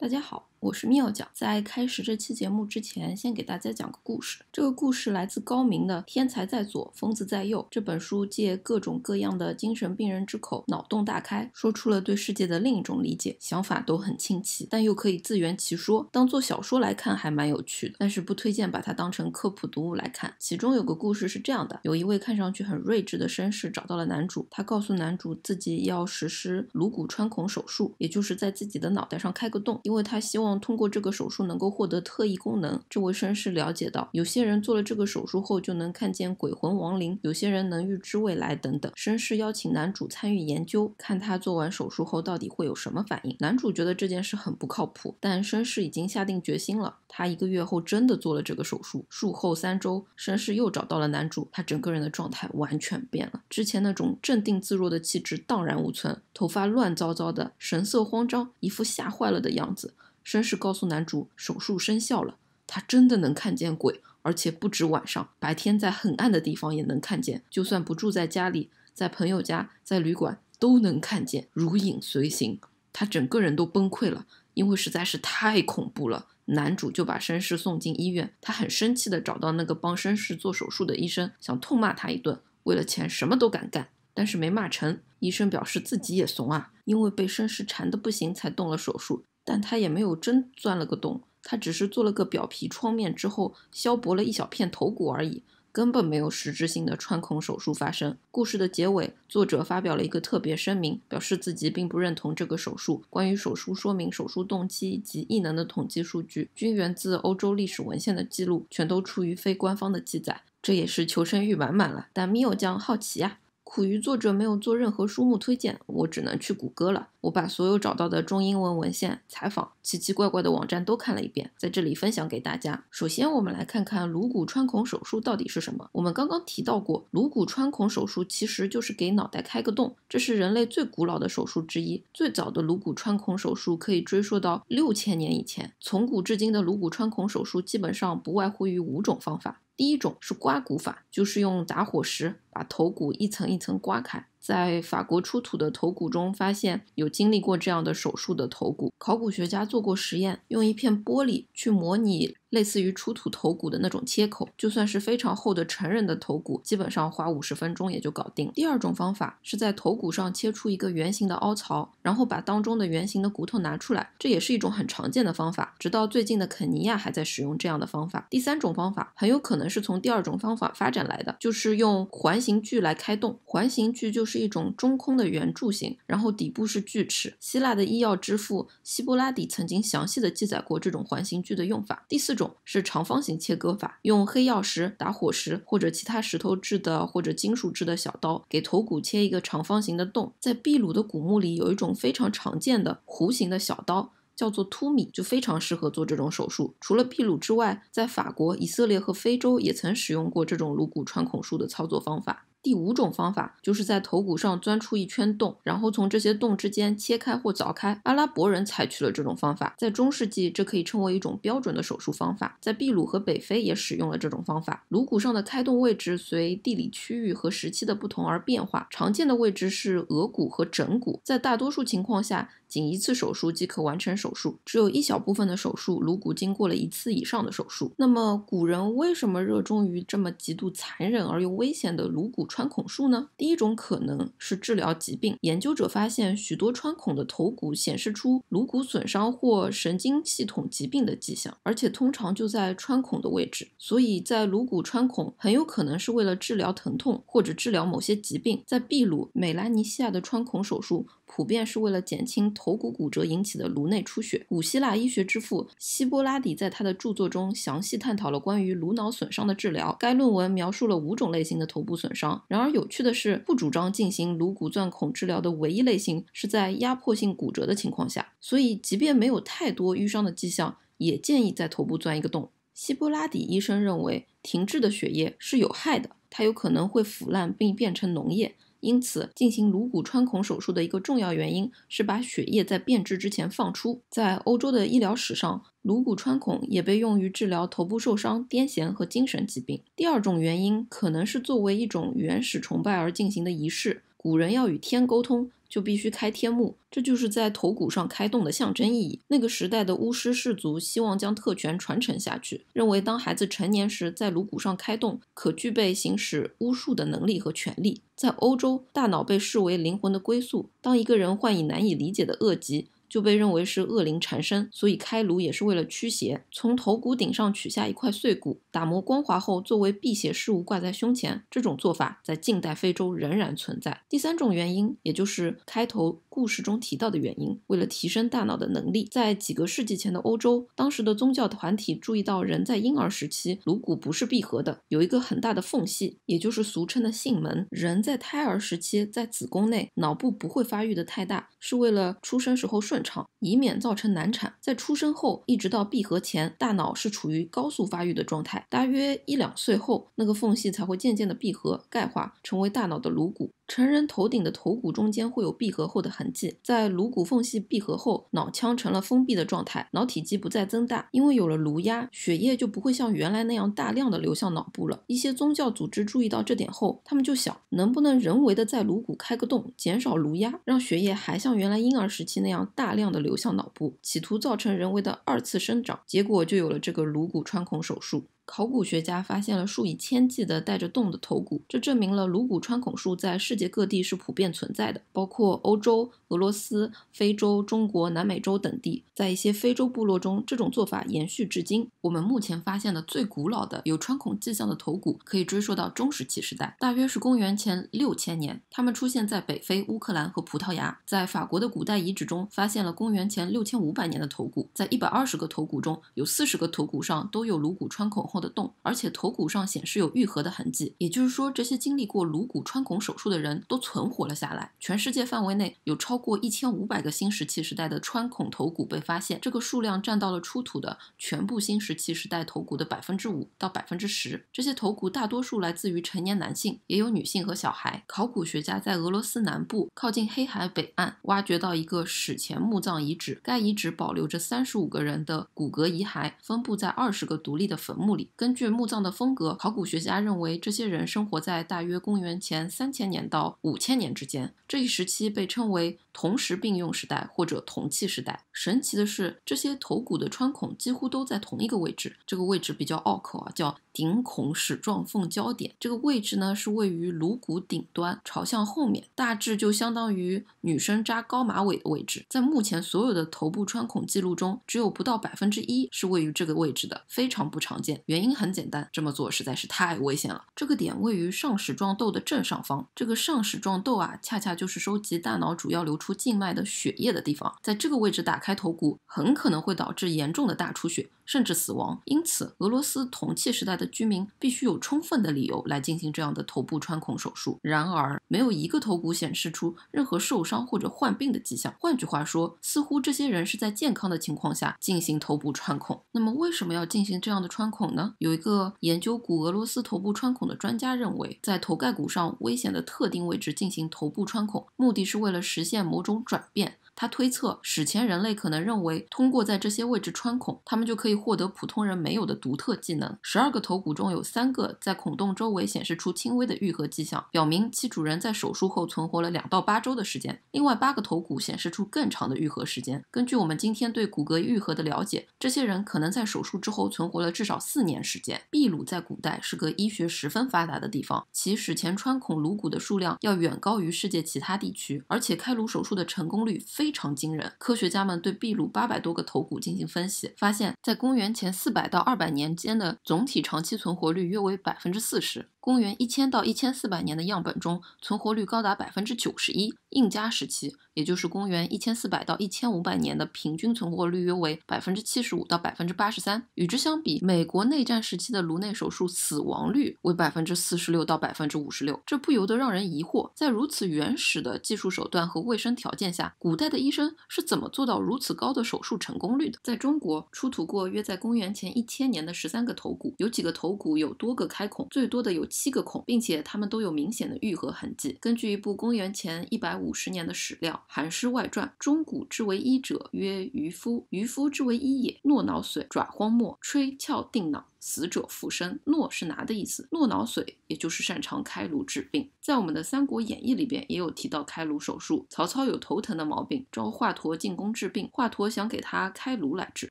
大家好。我是妙讲，在开始这期节目之前，先给大家讲个故事。这个故事来自高明的《天才在左，疯子在右》这本书，借各种各样的精神病人之口，脑洞大开，说出了对世界的另一种理解，想法都很清奇，但又可以自圆其说。当做小说来看还蛮有趣的，但是不推荐把它当成科普读物来看。其中有个故事是这样的：有一位看上去很睿智的绅士找到了男主，他告诉男主自己要实施颅骨穿孔手术，也就是在自己的脑袋上开个洞，因为他希望。通过这个手术能够获得特异功能。这位绅士了解到，有些人做了这个手术后就能看见鬼魂亡灵，有些人能预知未来等等。绅士邀请男主参与研究，看他做完手术后到底会有什么反应。男主觉得这件事很不靠谱，但绅士已经下定决心了。他一个月后真的做了这个手术。术后三周，绅士又找到了男主，他整个人的状态完全变了，之前那种镇定自若的气质荡然无存，头发乱糟糟的，神色慌张，一副吓坏了的样子。绅士告诉男主，手术生效了，他真的能看见鬼，而且不止晚上，白天在很暗的地方也能看见，就算不住在家里，在朋友家，在旅馆都能看见，如影随形。他整个人都崩溃了，因为实在是太恐怖了。男主就把绅士送进医院，他很生气的找到那个帮绅士做手术的医生，想痛骂他一顿，为了钱什么都敢干，但是没骂成。医生表示自己也怂啊，因为被绅士缠得不行，才动了手术。但他也没有真钻了个洞，他只是做了个表皮创面之后削薄了一小片头骨而已，根本没有实质性的穿孔手术发生。故事的结尾，作者发表了一个特别声明，表示自己并不认同这个手术。关于手术说明、手术动机及异能的统计数据，均源自欧洲历史文献的记录，全都出于非官方的记载。这也是求生欲满满了，但米欧酱好奇呀。苦于作者没有做任何书目推荐，我只能去谷歌了。我把所有找到的中英文文献、采访、奇奇怪怪的网站都看了一遍，在这里分享给大家。首先，我们来看看颅骨穿孔手术到底是什么。我们刚刚提到过，颅骨穿孔手术其实就是给脑袋开个洞，这是人类最古老的手术之一。最早的颅骨穿孔手术可以追溯到六千年以前。从古至今的颅骨穿孔手术基本上不外乎于五种方法。第一种是刮骨法，就是用打火石把头骨一层一层刮开。在法国出土的头骨中，发现有经历过这样的手术的头骨。考古学家做过实验，用一片玻璃去模拟。类似于出土头骨的那种切口，就算是非常厚的成人的头骨，基本上花五十分钟也就搞定第二种方法是在头骨上切出一个圆形的凹槽，然后把当中的圆形的骨头拿出来，这也是一种很常见的方法。直到最近的肯尼亚还在使用这样的方法。第三种方法很有可能是从第二种方法发展来的，就是用环形锯来开洞。环形锯就是一种中空的圆柱形，然后底部是锯齿。希腊的医药之父希波拉底曾经详细的记载过这种环形锯的用法。第四。种是长方形切割法，用黑曜石、打火石或者其他石头制的或者金属制的小刀，给头骨切一个长方形的洞。在秘鲁的古墓里，有一种非常常见的弧形的小刀，叫做突米，就非常适合做这种手术。除了秘鲁之外，在法国、以色列和非洲也曾使用过这种颅骨穿孔术的操作方法。第五种方法就是在头骨上钻出一圈洞，然后从这些洞之间切开或凿开。阿拉伯人采取了这种方法，在中世纪这可以称为一种标准的手术方法。在秘鲁和北非也使用了这种方法。颅骨上的开洞位置随地理区域和时期的不同而变化，常见的位置是额骨和枕骨。在大多数情况下，仅一次手术即可完成手术，只有一小部分的手术颅骨经过了一次以上的手术。那么古人为什么热衷于这么极度残忍而又危险的颅骨穿孔术呢？第一种可能是治疗疾病。研究者发现，许多穿孔的头骨显示出颅骨损伤或神经系统疾病的迹象，而且通常就在穿孔的位置。所以在颅骨穿孔很有可能是为了治疗疼痛或者治疗某些疾病。在秘鲁、美拉尼西亚的穿孔手术普遍是为了减轻。头骨骨折引起的颅内出血。古希腊医学之父希波拉底在他的著作中详细探讨了关于颅脑损伤的治疗。该论文描述了五种类型的头部损伤。然而，有趣的是，不主张进行颅骨钻孔治疗的唯一类型是在压迫性骨折的情况下。所以，即便没有太多淤伤的迹象，也建议在头部钻一个洞。希波拉底医生认为，停滞的血液是有害的，它有可能会腐烂并变成脓液。因此，进行颅骨穿孔手术的一个重要原因是把血液在变质之前放出。在欧洲的医疗史上，颅骨穿孔也被用于治疗头部受伤、癫痫和精神疾病。第二种原因可能是作为一种原始崇拜而进行的仪式，古人要与天沟通。就必须开天目，这就是在头骨上开洞的象征意义。那个时代的巫师氏族希望将特权传承下去，认为当孩子成年时在颅骨上开洞，可具备行使巫术的能力和权利。在欧洲，大脑被视为灵魂的归宿，当一个人患以难以理解的恶疾。就被认为是恶灵缠身，所以开颅也是为了驱邪。从头骨顶上取下一块碎骨，打磨光滑后作为辟邪饰物挂在胸前。这种做法在近代非洲仍然存在。第三种原因，也就是开头。故事中提到的原因，为了提升大脑的能力，在几个世纪前的欧洲，当时的宗教团体注意到，人在婴儿时期颅骨不是闭合的，有一个很大的缝隙，也就是俗称的囟门。人在胎儿时期在子宫内，脑部不会发育的太大，是为了出生时候顺畅，以免造成难产。在出生后一直到闭合前，大脑是处于高速发育的状态，大约一两岁后，那个缝隙才会渐渐的闭合钙化，成为大脑的颅骨。成人头顶的头骨中间会有闭合后的痕迹，在颅骨缝隙闭合后，脑腔成了封闭的状态，脑体积不再增大，因为有了颅压，血液就不会像原来那样大量的流向脑部了。一些宗教组织注意到这点后，他们就想能不能人为的在颅骨开个洞，减少颅压，让血液还像原来婴儿时期那样大量的流向脑部，企图造成人为的二次生长，结果就有了这个颅骨穿孔手术。考古学家发现了数以千计的带着洞的头骨，这证明了颅骨穿孔术在世界各地是普遍存在的，包括欧洲、俄罗斯、非洲、中国、南美洲等地。在一些非洲部落中，这种做法延续至今。我们目前发现的最古老的有穿孔迹象的头骨可以追溯到中石器时代，大约是公元前六千年。它们出现在北非、乌克兰和葡萄牙。在法国的古代遗址中，发现了公元前六千五百年的头骨，在一百二十个头骨中，有四十个头骨上都有颅骨穿孔。的洞，而且头骨上显示有愈合的痕迹，也就是说，这些经历过颅骨穿孔手术的人都存活了下来。全世界范围内有超过一千五百个新石器时代的穿孔头骨被发现，这个数量占到了出土的全部新石器时代头骨的百分之五到百分之十。这些头骨大多数来自于成年男性，也有女性和小孩。考古学家在俄罗斯南部靠近黑海北岸挖掘到一个史前墓葬遗址，该遗址保留着三十五个人的骨骼遗骸，分布在二十个独立的坟墓里。根据墓葬的风格，考古学家认为这些人生活在大约公元前三千年到五千年之间。这一时期被称为同时并用时代或者铜器时代。神奇的是，这些头骨的穿孔几乎都在同一个位置。这个位置比较拗口啊，叫顶孔矢状缝交点。这个位置呢是位于颅骨顶端，朝向后面，大致就相当于女生扎高马尾的位置。在目前所有的头部穿孔记录中，只有不到百分之一是位于这个位置的，非常不常见。原。原因很简单，这么做实在是太危险了。这个点位于上矢状窦的正上方，这个上矢状窦啊，恰恰就是收集大脑主要流出静脉的血液的地方。在这个位置打开头骨，很可能会导致严重的大出血。甚至死亡，因此俄罗斯铜器时代的居民必须有充分的理由来进行这样的头部穿孔手术。然而，没有一个头骨显示出任何受伤或者患病的迹象。换句话说，似乎这些人是在健康的情况下进行头部穿孔。那么，为什么要进行这样的穿孔呢？有一个研究古俄罗斯头部穿孔的专家认为，在头盖骨上危险的特定位置进行头部穿孔，目的是为了实现某种转变。他推测，史前人类可能认为通过在这些位置穿孔，他们就可以获得普通人没有的独特技能。十二个头骨中有三个在孔洞周围显示出轻微的愈合迹象，表明其主人在手术后存活了两到八周的时间。另外八个头骨显示出更长的愈合时间。根据我们今天对骨骼愈合的了解，这些人可能在手术之后存活了至少四年时间。秘鲁在古代是个医学十分发达的地方，其史前穿孔颅骨的数量要远高于世界其他地区，而且开颅手术的成功率非。非常惊人，科学家们对秘鲁八百多个头骨进行分析，发现，在公元前四百到二百年间的总体长期存活率约为百分之四十。公元一千到一千四百年的样本中，存活率高达百分之九十一。印加时期，也就是公元一千四百到一千五百年的平均存活率约为百分之七十五到百分之八十三。与之相比，美国内战时期的颅内手术死亡率为百分之四十六到百分之五十六。这不由得让人疑惑：在如此原始的技术手段和卫生条件下，古代的医生是怎么做到如此高的手术成功率的？在中国出土过约在公元前一千年的十三个头骨，有几个头骨有多个开孔，最多的有。七个孔，并且它们都有明显的愈合痕迹。根据一部公元前一百五十年的史料《韩诗外传》，中古之为医者曰渔夫，渔夫之为医也，诺脑髓，爪荒漠，吹窍定脑，死者复生。诺是拿的意思，诺脑髓也就是擅长开颅治病。在我们的《三国演义》里边也有提到开颅手术，曹操有头疼的毛病，召华佗进宫治病，华佗想给他开颅来治，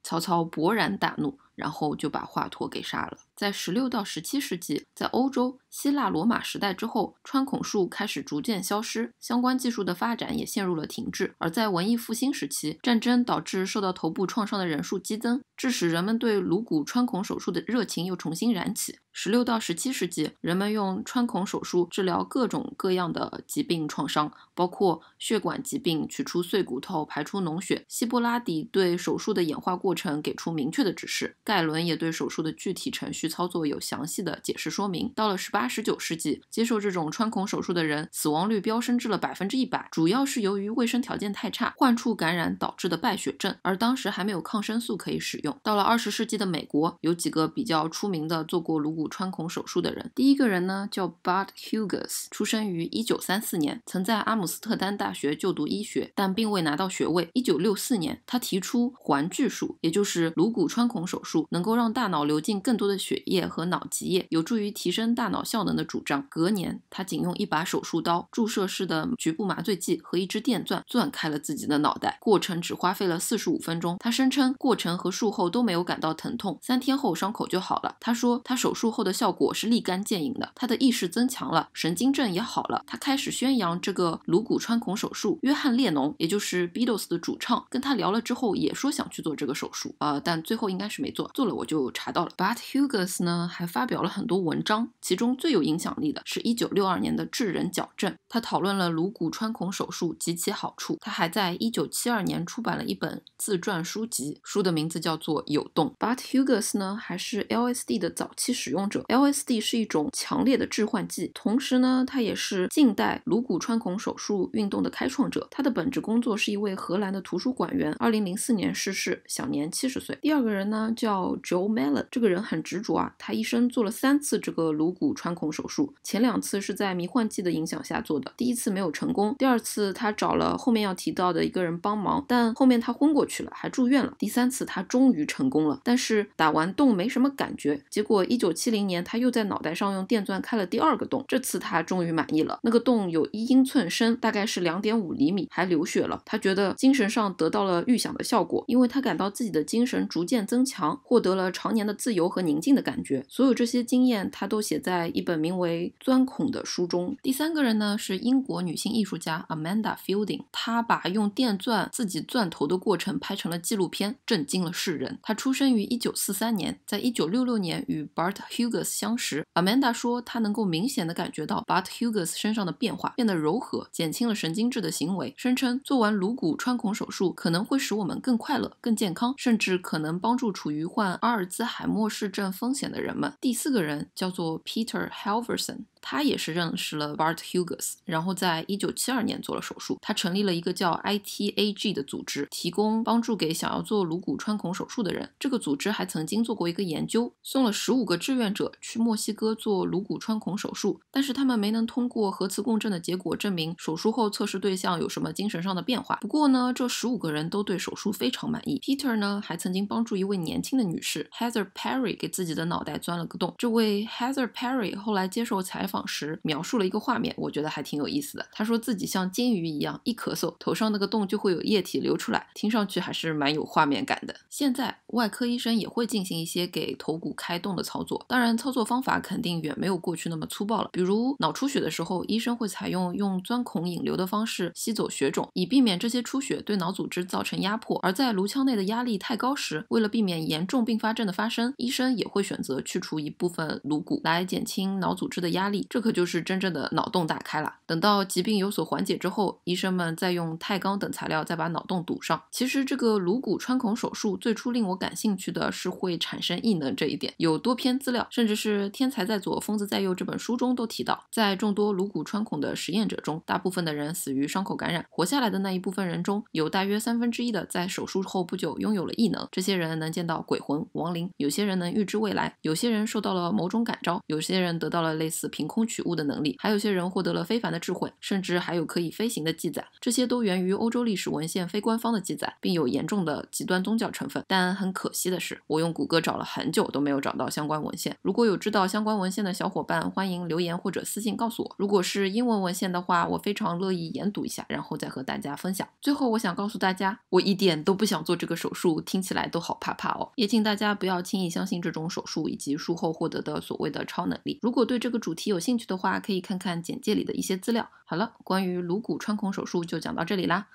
曹操勃然大怒，然后就把华佗给杀了。在十六到十七世纪，在欧洲希腊罗马时代之后，穿孔术开始逐渐消失，相关技术的发展也陷入了停滞。而在文艺复兴时期，战争导致受到头部创伤的人数激增，致使人们对颅骨穿孔手术的热情又重新燃起。十六到十七世纪，人们用穿孔手术治疗各种各样的疾病创伤，包括血管疾病、取出碎骨头、排出脓血。希波拉底对手术的演化过程给出明确的指示，盖伦也对手术的具体程序。操作有详细的解释说明。到了十八、十九世纪，接受这种穿孔手术的人死亡率飙升至了百分之一百，主要是由于卫生条件太差、患处感染导致的败血症，而当时还没有抗生素可以使用。到了二十世纪的美国，有几个比较出名的做过颅骨穿孔手术的人。第一个人呢叫 b u d Hughes，出生于一九三四年，曾在阿姆斯特丹大学就读医学，但并未拿到学位。一九六四年，他提出环锯术，也就是颅骨穿孔手术，能够让大脑流进更多的血。血液和脑脊液有助于提升大脑效能的主张。隔年，他仅用一把手术刀、注射式的局部麻醉剂和一支电钻钻开了自己的脑袋，过程只花费了四十五分钟。他声称过程和术后都没有感到疼痛，三天后伤口就好了。他说他手术后的效果是立竿见影的，他的意识增强了，神经症也好了。他开始宣扬这个颅骨穿孔手术。约翰列侬，也就是 Beatles 的主唱，跟他聊了之后也说想去做这个手术，呃，但最后应该是没做。做了我就查到了，But Hugo。斯呢还发表了很多文章，其中最有影响力的是一九六二年的《智人矫正》，他讨论了颅骨穿孔手术及其好处。他还在一九七二年出版了一本自传书籍，书的名字叫做《有洞》。But Hugues 呢还是 LSD 的早期使用者，LSD 是一种强烈的致幻剂，同时呢他也是近代颅骨穿孔手术运动的开创者。他的本职工作是一位荷兰的图书馆员，二零零四年逝世，享年七十岁。第二个人呢叫 Joe m e l l e n 这个人很执着。他一生做了三次这个颅骨穿孔手术，前两次是在迷幻剂的影响下做的，第一次没有成功，第二次他找了后面要提到的一个人帮忙，但后面他昏过去了，还住院了。第三次他终于成功了，但是打完洞没什么感觉，结果一九七零年他又在脑袋上用电钻开了第二个洞，这次他终于满意了，那个洞有一英寸深，大概是两点五厘米，还流血了。他觉得精神上得到了预想的效果，因为他感到自己的精神逐渐增强，获得了常年的自由和宁静。的感觉，所有这些经验，他都写在一本名为《钻孔》的书中。第三个人呢，是英国女性艺术家 Amanda Fielding，她把用电钻自己钻头的过程拍成了纪录片，震惊了世人。她出生于1943年，在1966年与 Bart Hughes 相识。Amanda 说，她能够明显的感觉到 Bart Hughes 身上的变化，变得柔和，减轻了神经质的行为。声称做完颅骨穿孔手术可能会使我们更快乐、更健康，甚至可能帮助处于患阿尔兹海默氏症风。风险的人们。第四个人叫做 Peter h e l v e r s o n 他也是认识了 Bart Hughes，然后在一九七二年做了手术。他成立了一个叫 ITAG 的组织，提供帮助给想要做颅骨穿孔手术的人。这个组织还曾经做过一个研究，送了十五个志愿者去墨西哥做颅骨穿孔手术，但是他们没能通过核磁共振的结果证明手术后测试对象有什么精神上的变化。不过呢，这十五个人都对手术非常满意。Peter 呢，还曾经帮助一位年轻的女士 Heather Perry 给自己的脑袋钻了个洞。这位 Heather Perry 后来接受采访。时描述了一个画面，我觉得还挺有意思的。他说自己像金鱼一样，一咳嗽头上那个洞就会有液体流出来，听上去还是蛮有画面感的。现在外科医生也会进行一些给头骨开洞的操作，当然操作方法肯定远没有过去那么粗暴了。比如脑出血的时候，医生会采用用钻孔引流的方式吸走血肿，以避免这些出血对脑组织造成压迫；而在颅腔内的压力太高时，为了避免严重并发症的发生，医生也会选择去除一部分颅骨来减轻脑组织的压力。这可就是真正的脑洞打开了。等到疾病有所缓解之后，医生们再用钛钢等材料再把脑洞堵上。其实，这个颅骨穿孔手术最初令我感兴趣的是会产生异能这一点。有多篇资料，甚至是《天才在左，疯子在右》这本书中都提到，在众多颅骨穿孔的实验者中，大部分的人死于伤口感染。活下来的那一部分人中，有大约三分之一的在手术后不久拥有了异能。这些人能见到鬼魂、亡灵，有些人能预知未来，有些人受到了某种感召，有些人得到了类似平。空取物的能力，还有些人获得了非凡的智慧，甚至还有可以飞行的记载。这些都源于欧洲历史文献非官方的记载，并有严重的极端宗教成分。但很可惜的是，我用谷歌找了很久都没有找到相关文献。如果有知道相关文献的小伙伴，欢迎留言或者私信告诉我。如果是英文文献的话，我非常乐意研读一下，然后再和大家分享。最后，我想告诉大家，我一点都不想做这个手术，听起来都好怕怕哦。也请大家不要轻易相信这种手术以及术后获得的所谓的超能力。如果对这个主题有有兴趣的话，可以看看简介里的一些资料。好了，关于颅骨穿孔手术就讲到这里啦。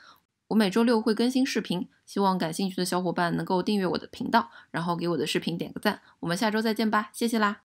我每周六会更新视频，希望感兴趣的小伙伴能够订阅我的频道，然后给我的视频点个赞。我们下周再见吧，谢谢啦。